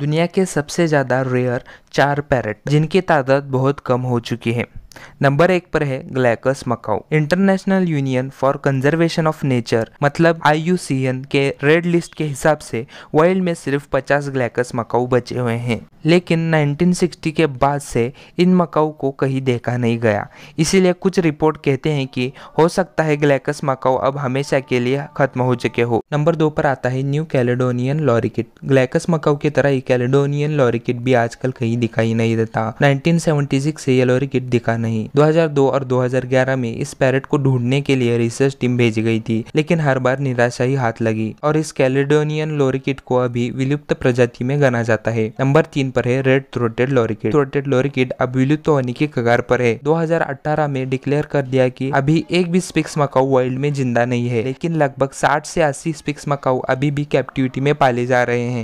दुनिया के सबसे ज़्यादा रेयर चार पैरट जिनकी तादाद बहुत कम हो चुकी है नंबर एक पर है glaucous macaw International Union for Conservation of Nature मतलब आई के रेड लिस्ट के हिसाब से वर्ल्ड में सिर्फ 50 ग्लैकस मकाऊ बचे हुए हैं लेकिन 1960 के बाद से इन मकाऊ को कहीं देखा नहीं गया इसीलिए कुछ रिपोर्ट कहते हैं कि हो सकता है ग्लैकस मकाऊ अब हमेशा के लिए खत्म हो चुके हो नंबर दो पर आता है New Caledonian lorikeet glaucous macaw की तरह ही कैलेडोनियन लॉरिकिट भी आजकल कहीं दिखाई नहीं देता नाइनटीन से ये लॉरिकिट दिखा नहीं 2002 और 2011 में इस पैरट को ढूंढने के लिए रिसर्च टीम भेजी गई थी लेकिन हर बार निराशा ही हाथ लगी और इस कैलिडोनियन लोरिकिट को अभी विलुप्त प्रजाति में गना जाता है नंबर तीन पर है red throated lorikeet throated lorikeet अब विलुप्त होने के कगार पर है 2018 में डिक्लेयर कर दिया कि अभी एक भी स्पिक्स मकाऊ वर्ल्ड में जिंदा नहीं है लेकिन लगभग साठ से अस्सी स्पिक्स मकाऊ अभी भी कैप्टिविटी में पाले जा रहे हैं